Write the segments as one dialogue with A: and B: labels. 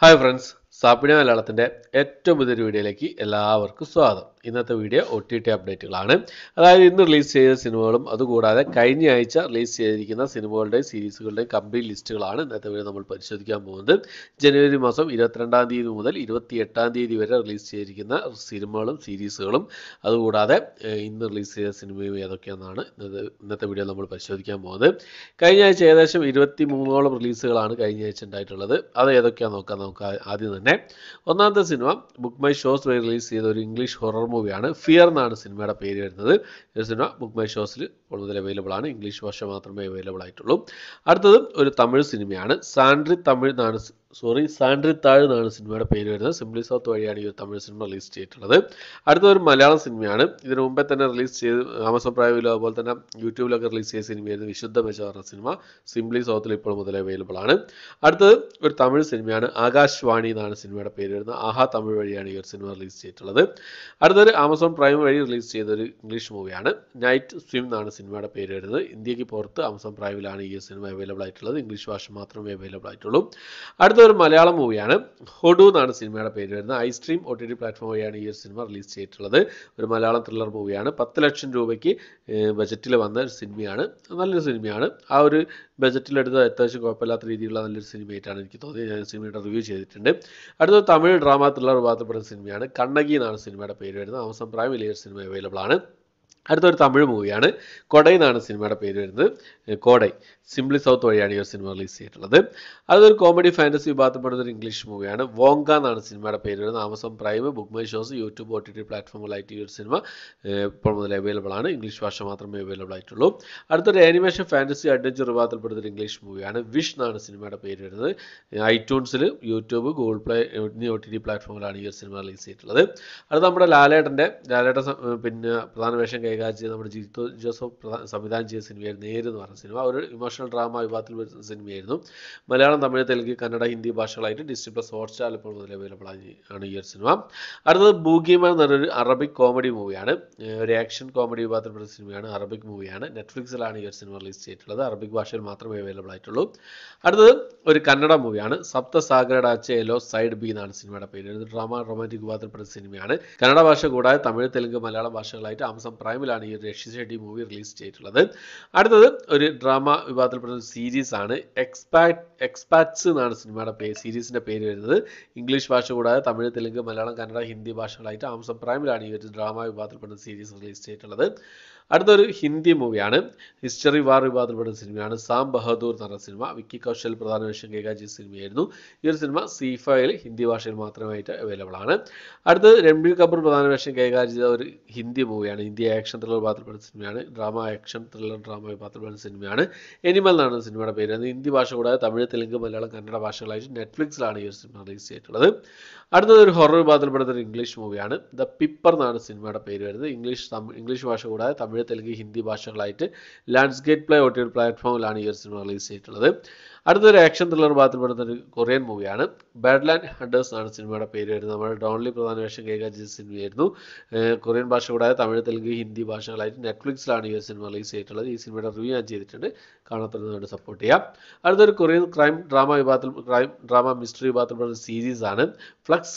A: Hi friends, സാപ്പിഡ മലയാളത്തിൻ്റെ ഏറ്റവും പുതിയൊരു വീഡിയോയിലേക്ക് എല്ലാവർക്കും സ്വാഗതം ഇന്നത്തെ വീഡിയോ ഒ ടി ടി അപ്ഡേറ്റുകളാണ് അതായത് ഇന്ന് റിലീസ് ചെയ്ത സിനിമകളും അതുകൂടാതെ കഴിഞ്ഞ ആഴ്ച റിലീസ് ചെയ്തിരിക്കുന്ന സിനിമകളുടെയും സീരീസുകളുടെയും കംപ്ലീറ്റ് ലിസ്റ്റുകളാണ് ഇന്നത്തെ വീഡിയോ നമ്മൾ പരിശോധിക്കാൻ പോകുന്നത് ജനുവരി മാസം ഇരുപത്തിരണ്ടാം തീയതി മുതൽ എട്ടാം തീയതി വരെ റിലീസ് ചെയ്തിരിക്കുന്ന സിനിമകളും സീരീസുകളും അതുകൂടാതെ ഇന്ന് റിലീസ് ചെയ്ത സിനിമയും ഏതൊക്കെയാണെന്നാണ് ഇന്നത്തെ ഇന്നത്തെ വീഡിയോ നമ്മൾ പരിശോധിക്കാൻ പോകുന്നത് കഴിഞ്ഞ ആഴ്ച ഏകദേശം ഇരുപത്തി മൂന്നോളം റിലീസുകളാണ് കഴിഞ്ഞ ആഴ്ച ഉണ്ടായിട്ടുള്ളത് അത് ഏതൊക്കെയാണെന്ന് നോക്കാം നമുക്ക് ആദ്യം തന്നെ തന്നെ ഒന്നാമത്തെ സിനിമ ബുക്ക് മൈ ഷോസ് വഴി റിലീസ് ചെയ്ത ഒരു ഇംഗ്ലീഷ് ഹൊറർ മൂവിയാണ് ഫിയർ എന്നാണ് സിനിമയുടെ പേര് വരുന്നത് ഒരു സിനിമ ബുക്ക് മൈ ഷോസിൽ കൂടുതൽ അവൈലബിൾ ആണ് ഇംഗ്ലീഷ് ഭാഷ മാത്രമേ അവൈലബിൾ ആയിട്ടുള്ളൂ അടുത്തത് ഒരു തമിഴ് സിനിമയാണ് സാൻഡ്രി തമിഴ് എന്നാണ് സോറി സാൻഡ്രി താഴ് എന്നാണ് സിനിമയുടെ പേര് വരുന്നത് സിംപ്ലി സൗത്ത് വഴിയാണ് ഈ ഒരു തമിഴ് സിനിമ റിലീസ് ചെയ്തിട്ടുള്ളത് അടുത്ത ഒരു മലയാളം സിനിമയാണ് ഇതിനു മുമ്പേ തന്നെ റിലീസ് ചെയ്ത് ആമസോൺ പ്രൈമിലോ അതുപോലെ തന്നെ യൂട്യൂബിലൊക്കെ റിലീസ് ചെയ്ത സിനിമയായിരുന്നു വിശുദ്ധ മെച്ച പറഞ്ഞ സിനിമ സിംപ്ലി സൗത്തിൽ ഇപ്പോൾ മുതലേ അവൈലബിൾ ആണ് അടുത്തത് ഒരു തമിഴ് സിനിമയാണ് ആകാശവാണി എന്നാണ് സിനിമയുടെ പേര് വരുന്നത് ആഹാ തമിഴ് വഴിയാണ് ഈ ഒരു സിനിമ റിലീസ് ചെയ്തിട്ടുള്ളത് അടുത്തൊരു ആമസോൺ പ്രൈം വഴി റിലീസ് ചെയ്ത ഒരു ഇംഗ്ലീഷ് മൂവിയാണ് നൈറ്റ് സ്വിം എന്നാണ് സിനിമയുടെ പേര് വരുന്നത് ഇന്ത്യക്ക് പുറത്ത് ആമസോൺ പ്രൈമിലാണ് ഈ സിനിമ അവൈലബിൾ ആയിട്ടുള്ളത് ഇംഗ്ലീഷ് ഭാഷ മാത്രമേ അവൈലബിൾ ആയിട്ടുള്ളൂ അടുത്ത ഒരു മലയാളം മൂവിയാണ് ഹൊഡു എന്നാണ് സിനിമയുടെ പേര് വരുന്നത് ice cream O T T platform വഴിയാണ് ഈ ഒരു സിനിമ റിലീസ് ചെയ്തിട്ടുള്ളത് ഒരു മലയാളം ത്രില്ലർ മൂവിയാണ് പത്ത് ലക്ഷം രൂപയ്ക്ക് ബജറ്റിൽ വന്ന ഒരു സിനിമയാണ് നല്ലൊരു സിനിമയാണ് ആ ഒരു ബജറ്റിലെടുത്ത അത്യാവശ്യം കുഴപ്പമില്ലാത്ത രീതിയിലുള്ള നല്ലൊരു സിനിമയായിട്ടാണ് എനിക്ക് തോന്നിയത് ഞാൻ സിനിമയുടെ റിവ്യൂ ചെയ്തിട്ടുണ്ട് അടുത്തത് തമിഴ് ഡ്രാമ ത്രില്ലർ വിഭാഗത്തിൽപ്പെടുന്ന സിനിമയാണ് കണ്ണകി എന്നാണ് സിനിമയുടെ പേര് വരുന്നത് ആമസോൺ പ്രൈം വലിയൊരു സിനിമ അവൈലബിൾ ആണ് അടുത്തൊരു തമിഴ് മൂവിയാണ് കൊടൈ എന്നാണ് സിനിമയുടെ പേര് വരുന്നത് കോടൈ സിംപ്ലി സൗത്ത് വഴിയാണ് ഈ ഒരു സിനിമ റിലീസ് ചെയ്തിട്ടുള്ളത് അതൊരു കോമഡി ഫാൻറ്റസി വിഭാഗത്തിൽപ്പെടുന്ന ഒരു ഇംഗ്ലീഷ് മൂവിയാണ് വോങ്ക എന്നാണ് സിനിമയുടെ പേര് വരുന്നത് Amazon Prime Book My Shows YouTube O T T പ്ലാറ്റ്ഫോമുകളായിട്ട് ഈ ഒരു സിനിമ ഇപ്പോൾ മുതൽ അവൈലബിൾ ആണ് ഇംഗ്ലീഷ് ഭാഷ മാത്രമേ അവൈലബിൾ ആയിട്ടുള്ളൂ അടുത്തൊരു ആനിമേഷൻ ഫാൻറ്റസി അഡ്വഞ്ചർ വിഭാഗത്തിൽപ്പെടുന്ന ഒരു ഇംഗ്ലീഷ് മൂവിയാണ് വിഷ് എന്നാണ് സിനിമയുടെ പേര് വരുന്നത് ഐട്യൂൺസിൽ യൂട്യൂബ് ഗൂഗിൾ പ്ലേ എന്നീ ഒ ടി ടി പ്ലാറ്റ്ഫോമുകളാണ് ഈ ഒരു സിനിമ റിലീസ് ചെയ്തിട്ടുള്ളത് അടുത്ത നമ്മുടെ ലാലേട്ടൻ്റെ ലാലേട്ടൻ പിന്നെ പ്രധാന വേഷം ഇമോഷൻ കൈകാര്യം ചെയ്ത് നമ്മുടെ ജിത്തു ജോസഫ് സംവിധാനം ചെയ്ത സിനിമയായിരുന്നു നേര് എന്ന് പറഞ്ഞ സിനിമ ഒരു ഇമോഷണൽ ഡ്രാമ വിഭാഗത്തിൽ വരുന്ന സിനിമയായിരുന്നു മലയാളം തമിഴ് തെലുങ്ക് കന്നഡ ഹിന്ദി ഭാഷകളായിട്ട് ഡിസ്റ്റി പ്ലസ് ഹോട്ട്സ്റ്റാർ ഇപ്പോൾ മുതൽ അവൈലബിൾ ആണ് ഈ ഒരു സിനിമ അടുത്തത് ബൂഗിയമ എന്ന് പറഞ്ഞൊരു അറബിക് കോമഡി മൂവിയാണ് ഒരു ആക്ഷൻ കോമഡി വിഭാഗത്തിൽപ്പെട്ട സിനിമയാണ് അറബിക് മൂവിയാണ് നെറ്റ്ഫ്ലിക്സിലാണ് ഈ ഒരു സിനിമ റിലീസ് ചെയ്തിട്ടുള്ളത് അറബിക് ഭാഷയിൽ മാത്രമേ അവൈലബിൾ ആയിട്ടുള്ളൂ അടുത്തത് ഒരു കന്നഡ മൂവിയാണ് സപ്തസാഗരയുടെ അച്ചയലോ സൈഡ് ബി എന്നാണ് സിനിമയുടെ പേര് ഡ്രാമ റൊമാൻറ്റിക് വിഭാഗത്തിൽപ്പെട്ട സിനിമയാണ് കന്നഡ ഭാഷ കൂടാതെ തമിഴ് തെലുങ്ക് മലയാളം ഭാഷകളായിട്ട് ആമസം പ്രൈമിലാണ് ഈ രക്ഷി ഷെട്ടി മൂവി റിലീസ് ചെയ്തിട്ടുള്ളത് അടുത്തത് ഒരു ഡ്രാമ വിഭാഗത്തിൽപ്പെട്ട ഒരു സീരീസ് ആണ് എക്സ്പാറ്റ് എക്സ്പാറ്റ്സ് എന്നാണ് സിനിമയുടെ പേര് സീരീസിൻ്റെ പേര് വരുന്നത് ഇംഗ്ലീഷ് ഭാഷ കൂടാതെ തമിഴ് തെലുങ്ക് മലയാളം കന്നഡ ഹിന്ദി ഭാഷകളായിട്ട് ആമസോൺ പ്രൈമിലാണ് ഈ ഒരു ഡ്രാമ വിഭാഗത്തിൽപ്പെട്ട സീരീസ് റിലീസ് ചെയ്തിട്ടുള്ളത് അടുത്തൊരു ഹിന്ദി മൂവിയാണ് ഹിസ്റ്ററി വാർ വിഭാഗത്തിൽപ്പെട്ട സിനിമയാണ് സാം ബഹദൂർ എന്ന് പറഞ്ഞ സിനിമ വിക്കി കൗശൽ പ്രധാന വേഷം കൈകാജി സിനിമയായിരുന്നു ഈ ഒരു സിനിമ സി ഫൈയിൽ ഹിന്ദി ഭാഷയിൽ മാത്രമായിട്ട് അവൈലബിൾ ആണ് അടുത്തത് രൺബീർ കപൂർ പ്രധാന വേഷം കൈകാര്യം ചെയ്ത ഒരു ഹിന്ദി മൂവിയാണ് ഇന്ത്യ ആക്ഷൻ ത്രില്ലർ ബാത്തിൽപ്പെടുന്ന സിനിമയാണ് ഡ്രാമ ആക്ഷൻ ത്രില്ലർ ഡ്രാമ വിഭാഗത്തിൽപ്പെടുന്ന സിനിമയാണ് എനിമൽ എന്നാണ് സിനിമയുടെ പേര് അത് ഹിന്ദി ഭാഷ കൂടാതെ തമിഴ് തെലുങ്ക് മലയാളം കന്നഡ ഭാഷകളായിട്ട് നെറ്റ്ഫ്ലിക്സിലാണ് ഈ ഒരു സിനിമ റിലീസ് ചെയ്തിട്ടുള്ളത് അടുത്തത് ഒരു ഹൊറർ വിഭാഗത്തിൽപ്പെടുന്ന ഒരു ഇംഗ്ലീഷ് മൂവിയാണ് ദ പിപ്പർ എന്നാണ് സിനിമയുടെ പേര് വരുന്നത് ഇംഗ്ലീഷ് ഇംഗ്ലീഷ് ഭാഷ കൂടാതെ തമിഴ് തെലുങ്ക് ഹിന്ദി ഭാഷകളായിട്ട് ലാൻഡ്സ്കേറ്റ് പ്ലേ ഒ പ്ലാറ്റ്ഫോമിലാണ് ഈ ഒരു സിനിമ റിലീസ് ചെയ്തിട്ടുള്ളത് അടുത്തൊരു ആക്ഷൻ ത്രില്ലർ ഭാഗത്തിൽപ്പെടുന്ന ഒരു കൊറിയൻ മൂവിയാണ് ബാഡ്ലാൻഡ് ഹണ്ടേഴ്സ് എന്നാണ് സിനിമയുടെ പേര് വരുന്നത് നമ്മൾ ഡോൺലി പ്രധാന വേഷം കൈകാര്യം ചെയ്ത സിനിമയായിരുന്നു കൊറിയൻ ഭാഷ കൂടാതെ തമിഴ് തെലുങ്ക് ഹിന്ദി ഭാഷകളായിട്ട് നെറ്റ്ഫ്ലിക്സിലാണ് ഈ സിനിമ റിലീസ് ചെയ്തിട്ടുള്ളത് ഈ സിനിമയുടെ റിവ്യൂ ഞാൻ ചെയ്തിട്ടുണ്ട് കാണാത്തതുകൊണ്ട് സപ്പോർട്ട് ചെയ്യാം അടുത്തൊരു കൊറിയൻ ക്രൈം ഡ്രാമ വിഭാഗത്തിൽ ക്രൈം ഡ്രാമ മിസ്റ്ററി വിഭാഗത്തിൽപ്പെടുന്ന സീരീസ് ആണ് ഫ്ലക്സ്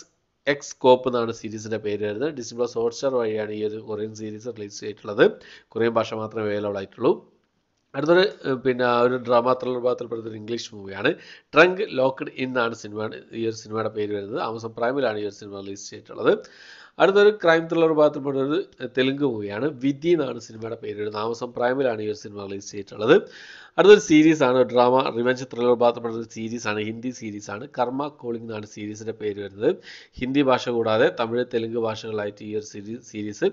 A: എക്സ് കോപ്പ് എന്നാണ് സീരീസിൻ്റെ പേര് വരുന്നത് ഡിസംബർ പ്ലസ് ഹോട്ട്സ്റ്റാർ വഴിയാണ് ഈ ഒരു കൊറിയൻ സീരീസ് റിലീസ് ചെയ്തിട്ടുള്ളത് കൊറിയൻ ഭാഷ മാത്രമേ അവൈലബിൾ ആയിട്ടുള്ളൂ അടുത്തൊരു പിന്നെ ഒരു ഡ്രാമ ത്രില്ലർ ഭാഗത്തിൽപ്പെടുത്ത ഒരു ഇംഗ്ലീഷ് മൂവിയാണ് ട്രങ്ക് ലോക്ക്ഡ് ഇൻ എന്നാണ് സിനിമ ഈ ഒരു സിനിമയുടെ പേര് വരുന്നത് ആമസോൺ പ്രൈമിലാണ് ഈ ഒരു സിനിമ റിലീസ് ചെയ്തിട്ടുള്ളത് അടുത്തൊരു ക്രൈം ത്രില്ലർ ഭാഗത്തിൽപ്പെട്ട ഒരു തെലുങ്ക് മൂവിയാണ് വിധി എന്നാണ് സിനിമയുടെ പേര് താമസം പ്രൈമിലാണ് ഈ ഒരു സിനിമ റിലീസ് ചെയ്തിട്ടുള്ളത് അടുത്തൊരു സീരീസ് ആണ് ഡ്രാമ റിവഞ്ച് ത്രില്ലർ ഭാഗത്തിൽപ്പെട്ട ഒരു സീരീസ് ആണ് ഹിന്ദി സീരീസ് ആണ് കർമ്മ കോളിംഗ് എന്നാണ് സീരീസിന്റെ പേര് വരുന്നത് ഹിന്ദി ഭാഷ കൂടാതെ തമിഴ് തെലുങ്ക് ഭാഷകളായിട്ട് ഈ ഒരു സീരീസ് സീരീസ്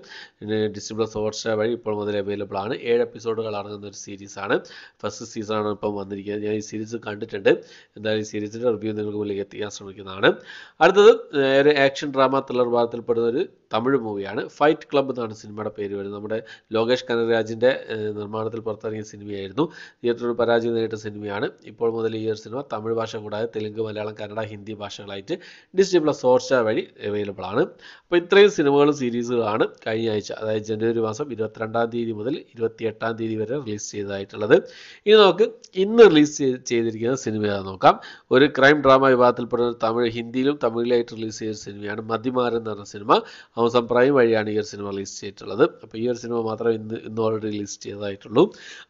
A: ഡിസ്ട്രിബ്യൂട്ടർ ഹോട്ട്സ്റ്റാർ വഴി ഇപ്പോൾ മുതൽ അവൈലബിൾ ആണ് ഏഴ് എപ്പിസോഡുകൾ അടങ്ങുന്ന ഒരു സീരീസ് ആണ് ഫസ്റ്റ് സീസൺ ആണ് ഇപ്പം വന്നിരിക്കുന്നത് ഞാൻ ഈ സീരീസ് കണ്ടിട്ടുണ്ട് എന്തായാലും ഈ സീരീസിൻ്റെ റിവ്യൂ നിങ്ങൾക്ക് മുന്നിലേക്ക് എത്തിക്കാൻ ശ്രമിക്കുന്നതാണ് അടുത്തത് ഒരു ആക്ഷൻ ഡ്രാമ ത്രില്ലർ ഭാഗത്തിൽപ്പെടുന്ന noktaları തമിഴ് മൂവിയാണ് ഫൈറ്റ് ക്ലബ്ബ് എന്നാണ് സിനിമയുടെ പേര് വരുന്നത് നമ്മുടെ ലോകേഷ് കനകരാജിൻ്റെ നിർമ്മാണത്തിൽ പുറത്തിറങ്ങിയ സിനിമയായിരുന്നു തിയേറ്ററിൽ പരാജയം നേരിട്ട സിനിമയാണ് ഇപ്പോൾ മുതൽ ഈ ഒരു സിനിമ തമിഴ് ഭാഷ കൂടാതെ തെലുങ്ക് മലയാളം കന്നഡ ഹിന്ദി ഭാഷകളായിട്ട് ഡിസ്നി പ്ലസ് ഹോട്ട്സ്റ്റാർ വഴി അവൈലബിൾ ആണ് അപ്പോൾ ഇത്രയും സിനിമകളും സീരീസുകളാണ് കഴിഞ്ഞ ആഴ്ച അതായത് ജനുവരി മാസം ഇരുപത്തിരണ്ടാം തീയതി മുതൽ ഇരുപത്തിയെട്ടാം തീയതി വരെ റിലീസ് ചെയ്തതായിട്ടുള്ളത് ഇനി നമുക്ക് ഇന്ന് റിലീസ് ചെയ്തിരിക്കുന്ന സിനിമ നോക്കാം ഒരു ക്രൈം ഡ്രാമ വിഭാഗത്തിൽപ്പെടുന്ന തമിഴ് ഹിന്ദിയിലും തമിഴിലായിട്ട് റിലീസ് ചെയ്ത സിനിമയാണ് മതിമാരൻ എന്ന് പറഞ്ഞ സിനിമ ആമസോൺ പ്രൈം വഴിയാണ് ഈ ഒരു സിനിമ റിലീസ് ചെയ്തിട്ടുള്ളത് അപ്പോൾ ഈ ഒരു സിനിമ മാത്രമേ ഇന്ന് ഇന്ന് ഓൾറെഡി റിലീസ് ചെയ്തതായിട്ടുള്ളൂ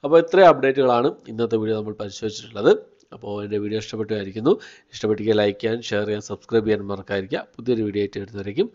A: അപ്പോൾ ഇത്രയും അപ്ഡേറ്റുകളാണ് ഇന്നത്തെ വീഡിയോ നമ്മൾ പരിശോധിച്ചിട്ടുള്ളത് അപ്പോൾ എൻ്റെ വീഡിയോ ഇഷ്ടപ്പെട്ടുമായിരിക്കുന്നു ഇഷ്ടപ്പെട്ടെങ്കിൽ ലൈക്ക് ചെയ്യാൻ ഷെയർ ചെയ്യാൻ സബ്സ്ക്രൈബ് ചെയ്യാൻ മറക്കാതിരിക്കുക പുതിയൊരു വീഡിയോ ആയിട്ട് എടുത്തുവരേക്കും